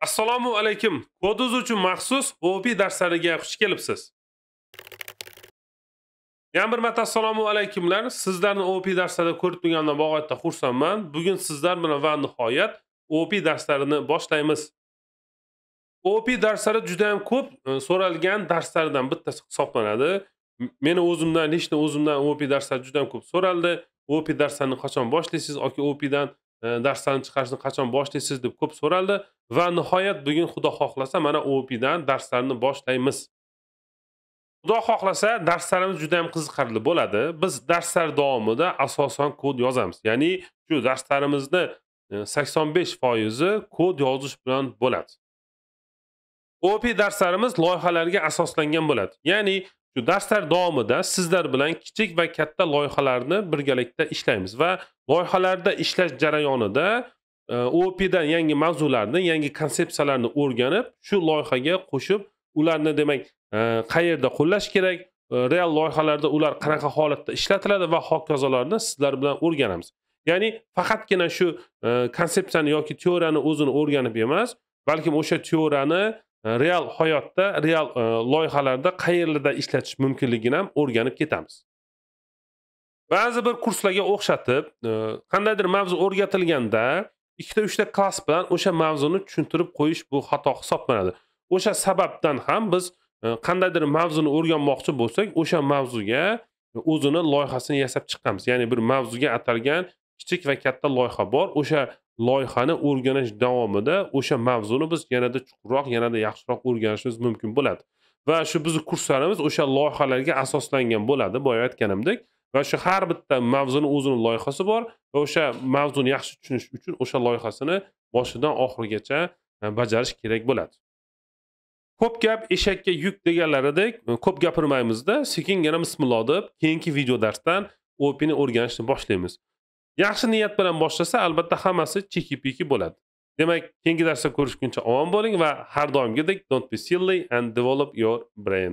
assalomu alaykum kod uchun maxsus o'p darslariga xush kelibsiz yana bir marta assalomu alaykumlar sizlarni o'p darslarida ko'rib turganimdan bag'oyatda xursandman bugun sizlar bilan va nihoyat o'p darslarini boshlaymiz o'p darslari juda ham ko'p e, so'ralgan darslardan bittasi hisoblanadi meni o'zimdan nechta o'zimdan o'p darslari juda ko'p so'raldi o'p darslarini qachon boshlaysiz yoki dan darslarni chiqarishni qachon boshlaysiz deb ko'p so'raldi va nihoyat bugun xudo xohlasa mana opdan darslarni boshlaymiz xudo xohlasa darslarimiz juda yam qiziqarli bo'ladi biz darslar davomida asosan kod yozamiz ya'ni shu darslarimizni sakson besh foizi kod yozish bilan bo'ladi op darslarimiz loyihalarga asoslangan bo'ladi ya'ni shu darslar davomida sizlar bilan kichik va katta loyihalarni birgalikda ishlaymiz va loyihalarda ishlash jarayonida e, o'pdan yangi mavzularni yangi konsepsiyalarni o'rganib shu loyihaga qo'shib ularni demak e, qayerda qo'llash kerak e, real loyihalarda ular qanaqa holatda ishlatiladi va hokazolarni sizlar bilan o'rganamiz ya'ni faqatgina shu konsepsiyani yoki teoriyani o'zini o'rganib emas balkim o'sha teoriyani Э, real hayotda real э, loyihalarda qayerlarda ishlatish mumkinligini ham o'rganib ketamiz ba'zi bir kurslarga o'xshatib e, qandaydir mavzu o'rgatilganda ikkita uchta klass bilan o'sha mavzuni tushuntirib qo'yish bu xato hisoblanadi o'sha sababdan ham biz e, qandaydir mavzuni o'rganmoqchi bo'lsak o'sha mavzuga e, o'zini loyihasini yasab chiqamiz ya'ni bir mavzuga atalgan kichik va katta loyiha bor o'sha loyihani o'rganish davomida o'sha mavzuni biz yanada chuqurroq yanada yaxshiroq o'rganishimiz mumkin bo'ladi va shu bizni kurslarimiz o'sha loyihalarga asoslangan bo'ladi boya aytganimdek va shu har bitta mavzuni o'zini loyihasi bor va o'sha mavzuni yaxshi tushunish uchun o'sha loyihasini boshidan oxirigacha e, bajarish kerak bo'ladi ko'p gap eshakka yuk deganlaridek e, ko'p gapirmaymizda sekingina bismillah deb keyingi video darsdan opini o'rganishni boshlaymiz yaxshi niyat bilan boshlasa albatta hammasi cheki peki bo'ladi demak keyingi darsda ko'rishguncha omon bo'ling va har doimgidek don't be silly and develop your brain